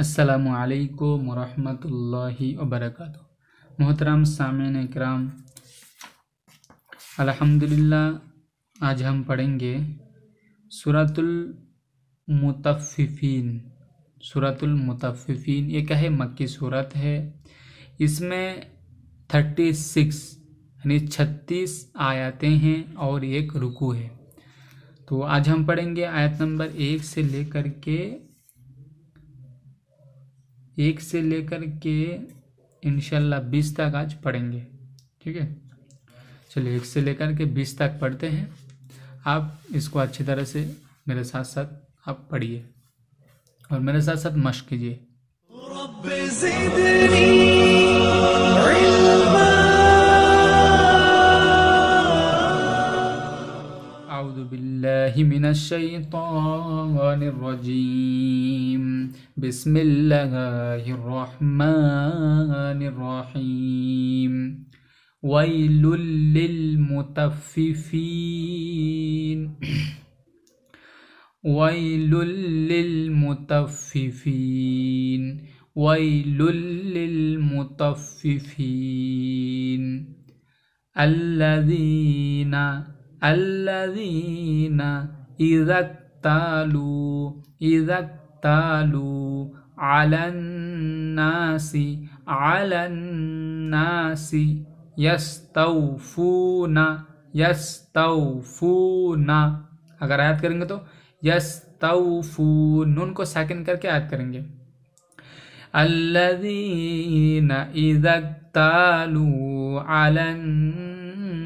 असलकम वरहि वरक मोहतरम सामिन कराम अलहमदिल्ला आज हम पढ़ेंगे सूरतुलमतफ़िफ़ीन सूरतुलमतफ़िफ़ीन ये क्या है मक्की सूरत है इसमें थर्टी सिक्स यानी छत्तीस आयतें हैं और एक रुकू है तो आज हम पढ़ेंगे आयत नंबर एक से लेकर के एक से लेकर के इनशाला बीस तक आज पढ़ेंगे ठीक है चलिए एक से लेकर के बीस तक पढ़ते हैं आप इसको अच्छी तरह से मेरे साथ साथ आप पढ़िए और मेरे साथ साथ मश्क कीजिए أعوذ بالله من الشيطان الرجيم بسم الله الرحمن الرحيم ويل للمتففين ويل للمتففين ويل للمتففين الذين अल्लदीना इज़क्तालू इज़क्तालू अलन्नासी अलन्नासी यस्तौफूना यस्तौफूना अगर याद करेंगे तो यस्तौफू नून को सेकंड करके याद करेंगे अल्लदीना इज़क्तालू अलन्नासी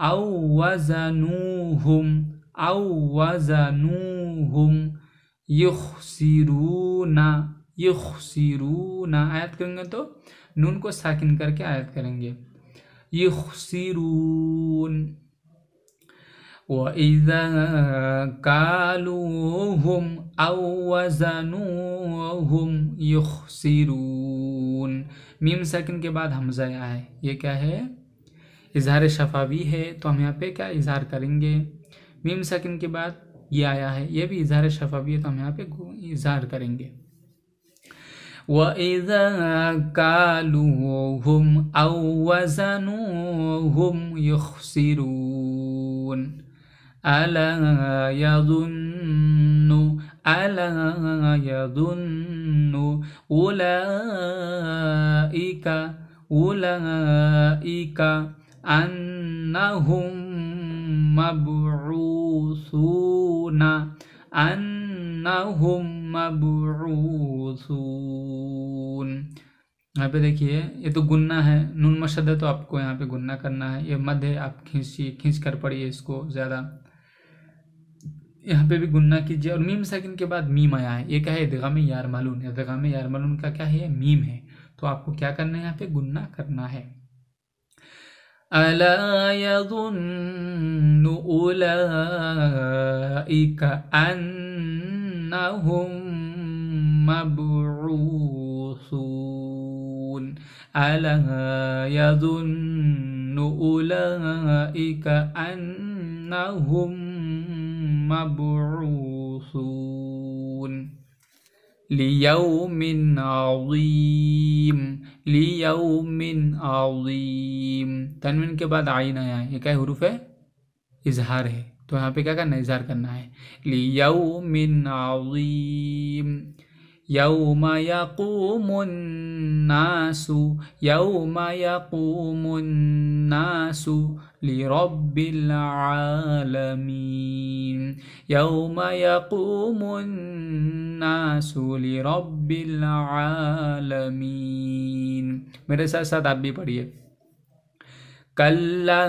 أو وزنوهم أو وزنوهم يخسرون يخسرون आयत करेंगे तो नून को साकिन करके आयत करेंगे يخسرون وإذا كالوهم أو وزنوهم يخسرون मीम सेकंड کے بعد حمزہ आया है ये क्या है इजहार शफा भी है तो हम यहाँ पे क्या इजहार करेंगे मीम सकिन के बाद ये आया है ये भी इजहार शफा भी है तो हम यहाँ पे इजहार करेंगे وَإِذَا كَالُوهُمْ أَوْ हम يُخْسِرُونَ أَلَا يَظُنُّ أَلَا يَظُنُّ أُولَئِكَ أُولَئِكَ أنهم مبعوثون أنهم مبعوثون यहाँ पे देखिए ये तो गुन्ना है नून मशद है तो आपको यहाँ पे गुन्ना करना है ये मध्य है आप खींचिए खींच कर पड़िए इसको ज़्यादा यहाँ पे भी गुन्ना कीजिए और मीम साकिन के बाद मीम आया है ये क्या है दगा में यार मालून दगा में यार मालून का क्या है मीम है तो आपको क्या करना है यहाँ पे गुन्ना करना है ألا يظن أولئك أنهم مبعوثون ألا يظن أولئك أنهم مبعوثون ليوم عظيم लियमिन आवीम तनविन के बाद आई आया है ये क्या हरूफ है इजहार है तो यहाँ पे क्या करना है इजहार करना है मिन आवीम يوم يقوم الناس يوم يقوم الناس لرب العالمين يوم يقوم الناس لرب العالمين मेरे साथ साथ आप भी पढ़िए كلا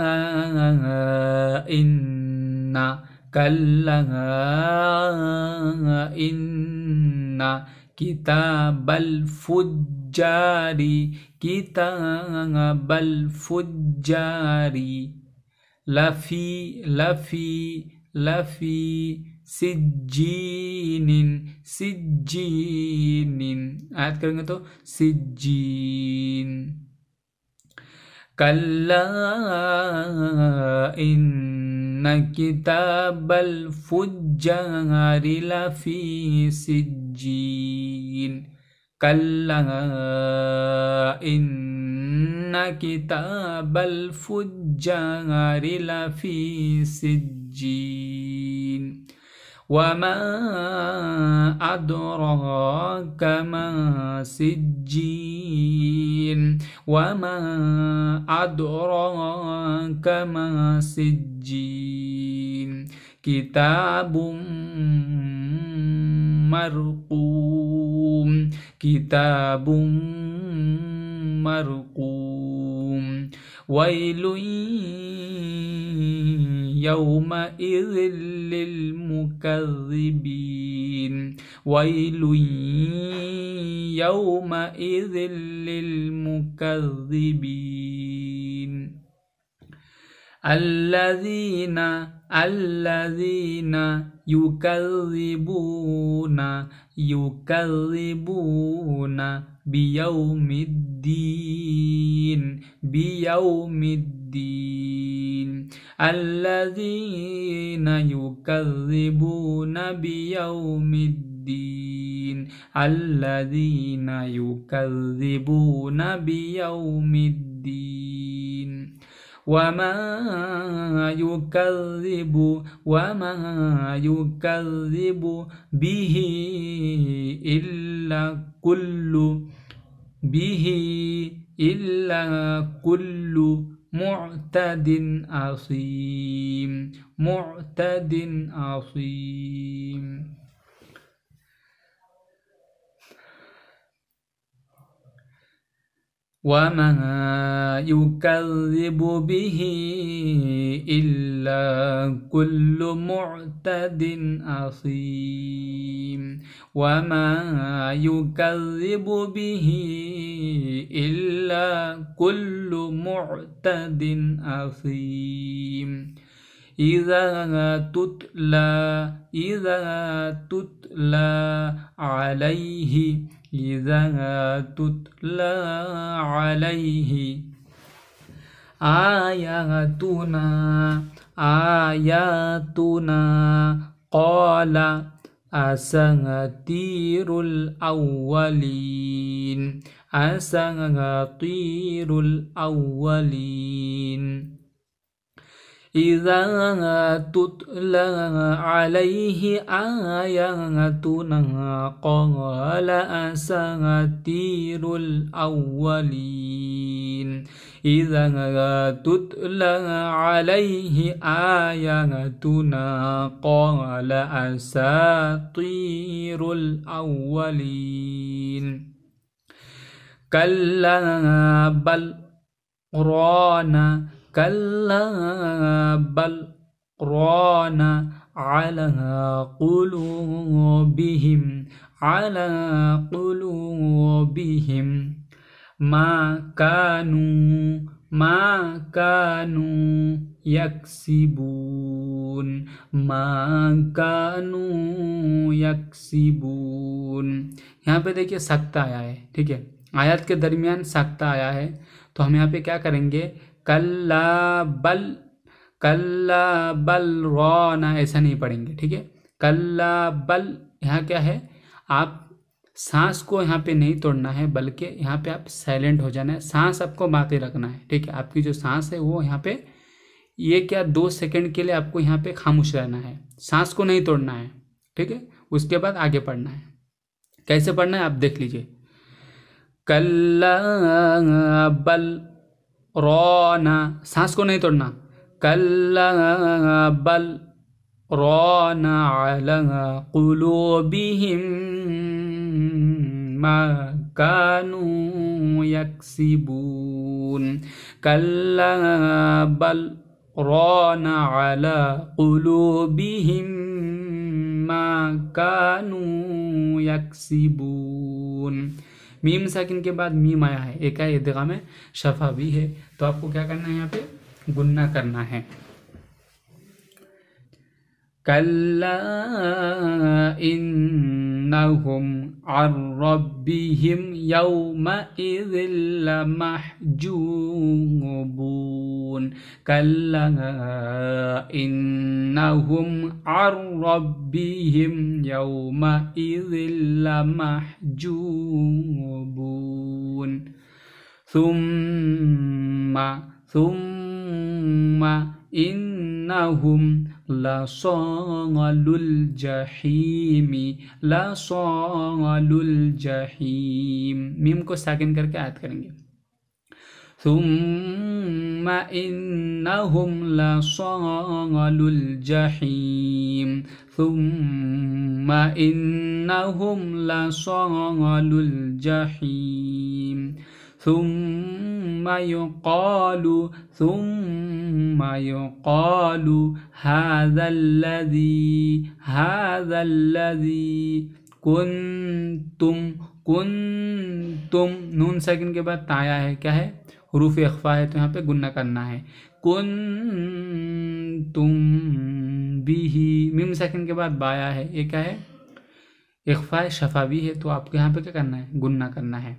إن كلا إن kita bal fujari kita bal fujari lafi lafi lafi sijinin sijinin ayat kering itu sijin kalla in Na kita bal fuɗɗang a rilla fiisijin, kalla ngaa in na kita bal fuɗɗang a rilla fiisijin wa ma a kama ka wa ma a kama ka الجين كتاب مرقوم كتاب مرقوم ويل يومئذ للمكذبين ويل يومئذ للمكذبين الذين الذين يكذبون يكذبون بيوم الدين بيوم الدين الذين يكذبون بيوم الدين الذين يكذبون بيوم الدين وما يكذب وما يكذب به إلا كل به إلا كل معتد أصيم معتد أصيم وما يكذب به إلا كل معتد أصيم وما يكذب به إلا كل معتد أصيم إذا تتلى إذا تتلى عليه إذا تتلى عليه آياتنا آياتنا قال أساطير الأولين أساطير الأولين إذا تتلى عليه آياتنا قال أساتير الأولين إذا تتلى عليه آياتنا قال أساتير الأولين كلا بل رانا كلا بل ران على قلوبهم على قلوبهم ما كانوا ما كانوا يكسبون ما كانوا يكسبون यहाँ पे देखिए सकता आया है ठीक है आयत के दरमियान सकता आया है तो हम यहाँ पे क्या करेंगे कल्ला बल कल्ला बल रौना ऐसा नहीं पढ़ेंगे ठीक है कल्ला बल यहाँ क्या है आप सांस को यहाँ पे नहीं तोड़ना है बल्कि यहाँ पे आप साइलेंट हो जाना है सांस आपको बाते रखना है ठीक है आपकी जो सांस है वो यहाँ पे ये क्या दो सेकंड के लिए आपको यहाँ पे खामोश रहना है सांस को नहीं तोड़ना है ठीक है उसके बाद आगे पढ़ना है कैसे पढ़ना है आप देख लीजिए कल्ला बल रोना सांस को नहीं तोड़ना कल्ला बल रोना कुलूबिहिम ما كانوا يكسبون كلا بل ران على قلوبهم ما كانوا يكسبون मीम साकिन के बाद मीम आया है एक है ईदगा में शफा भी है तो आपको क्या करना है यहाँ पे गुन्ना करना है كلا إنهم عن ربهم يومئذ لمحجوبون كلا إنهم عن ربهم يومئذ لمحجوبون ثم ثم إن إنهم لصال الجحيم لصال الجحيم ميم کو ساکن کر کے آت کریں گے ثم إنهم لصال الجحيم ثم إنهم لصال الجحيم ثم يقال ثم ثم هذا الذي هذا الذي कुन कुंतुम नून सेकंड के बाद ताया है क्या है हरूफ अखफा है तो यहाँ पे गुन्ना करना है कुन तुम बिही मिम सेकंड के बाद बाया है ये क्या है अखफा शफा भी है तो आपको यहाँ पे क्या करना है गुन्ना करना है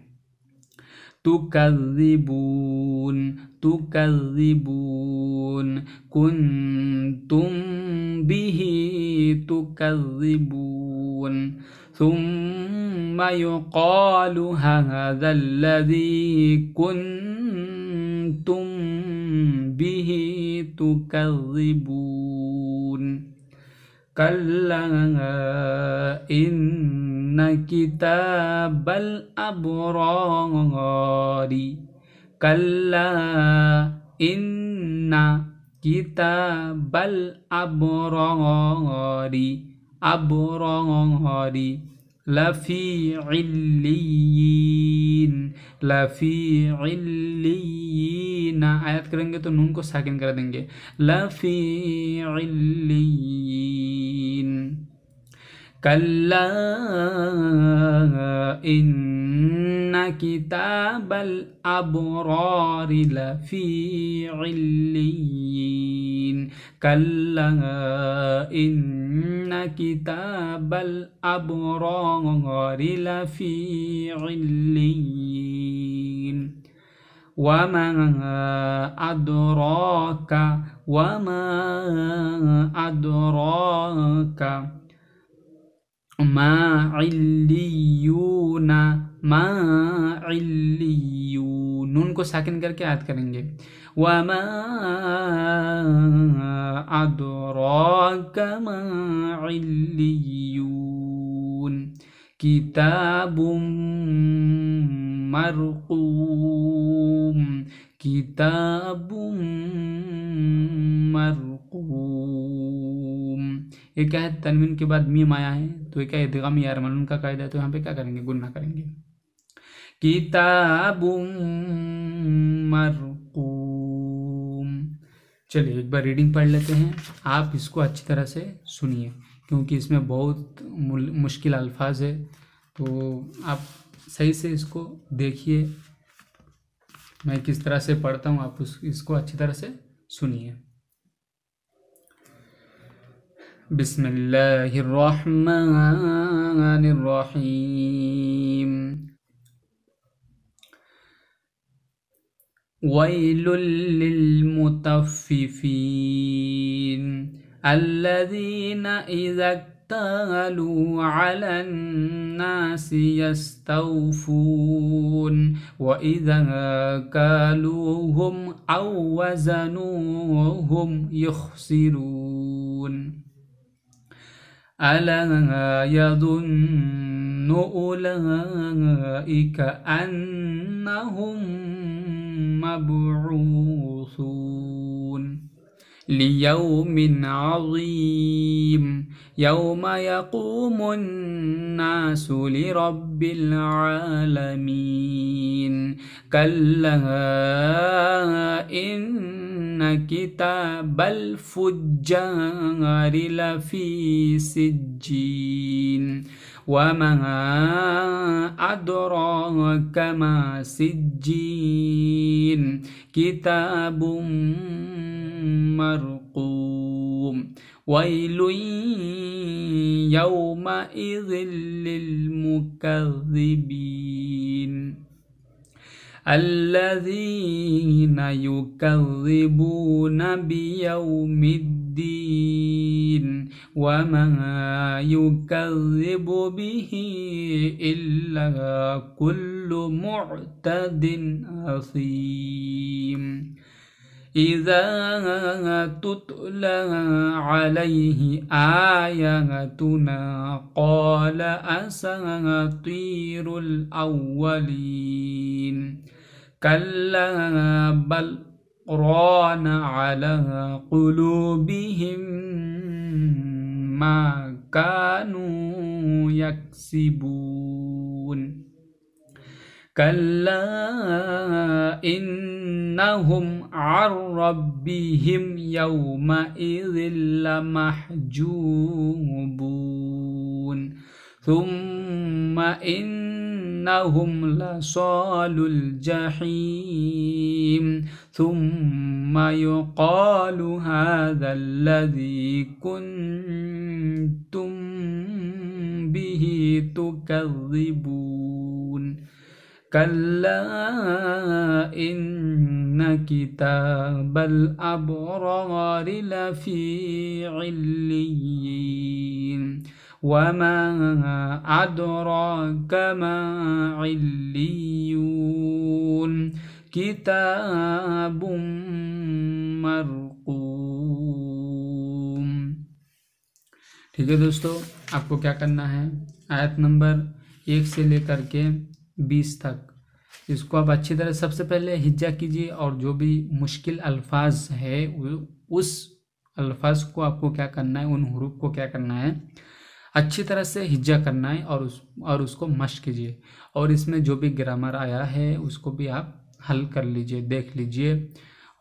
तो कज़िबून تكذبون كنتم به تكذبون ثم يقال هذا الذي كنتم به تكذبون كلا إن كتاب الأبرار Kala inna kita bal aborongong ho lafi rilliin lafi rilliin na ayat kering itu nungkus ko kering kering ke lafi rilliin كلا إن كتاب الأبرار لفي عليين كلا إن كتاب الأبرار لفي عليين وما أدراك وما أدراك माइल्लियूना माइल्लियून नून को साकिन करके याद करेंगे वमा अदराक माइल्लियून किताबुम मरकूम किताबुम मरकूम ये क्या है तनवीन के बाद मीम आया है तो ये क्या इदगाम यार मलून का कायदा है तो यहाँ पे क्या करेंगे गुना करेंगे किताबुम मरकूम चलिए एक बार रीडिंग पढ़ लेते हैं आप इसको अच्छी तरह से सुनिए क्योंकि इसमें बहुत मुश्किल अल्फाज है तो आप सही से इसको देखिए मैं किस तरह से पढ़ता हूँ आप उस इसको अच्छी तरह से सुनिए بسم الله الرحمن الرحيم ويل للمطففين الذين إذا اكتالوا على الناس يستوفون وإذا كالوهم أو وزنوهم يخسرون ألا يظن أولئك أنهم مبعوثون ليوم عظيم يوم يقوم الناس لرب العالمين كلا إن إن كتاب الفجار لفي سجين وما أدراك ما سجين كتاب مرقوم ويل يومئذ للمكذبين الذين يكذبون بيوم الدين وما يكذب به إلا كل معتد أثيم إذا تتلى عليه آياتنا قال أساطير الأولين كلا بل ران على قلوبهم ما كانوا يكسبون كلا إنهم عن ربهم يومئذ لمحجوبون ثم إنهم لصال الجحيم ثم يقال هذا الذي كنتم به تكذبون كلا إن كتاب الأبرار لفي عليين وما أدراك ما عليون كتاب مرقوم ठीक है दोस्तों आपको क्या करना है आयत नंबर एक से लेकर के बीस तक इसको आप अच्छी तरह सबसे पहले हिज्जा कीजिए और जो भी मुश्किल अल्फाज है उस अल्फाज को आपको क्या करना है उन हरूफ को क्या करना है अच्छी तरह से हिज्जा करना है और उस और उसको मश कीजिए और इसमें जो भी ग्रामर आया है उसको भी आप हल कर लीजिए देख लीजिए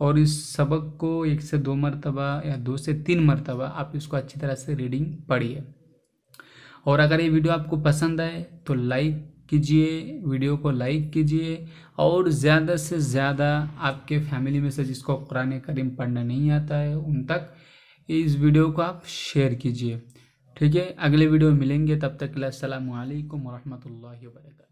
और इस सबक को एक से दो मरतबा या दो से तीन मरतबा आप इसको अच्छी तरह से रीडिंग पढ़िए और अगर ये वीडियो आपको पसंद आए तो लाइक कीजिए वीडियो को लाइक कीजिए और ज़्यादा से ज़्यादा आपके फैमिली में से जिसको कुरान करीम पढ़ना नहीं आता है उन तक इस वीडियो को आप शेयर कीजिए ठीक है अगले वीडियो मिलेंगे तब तक के लिए असल वरहमल वर्क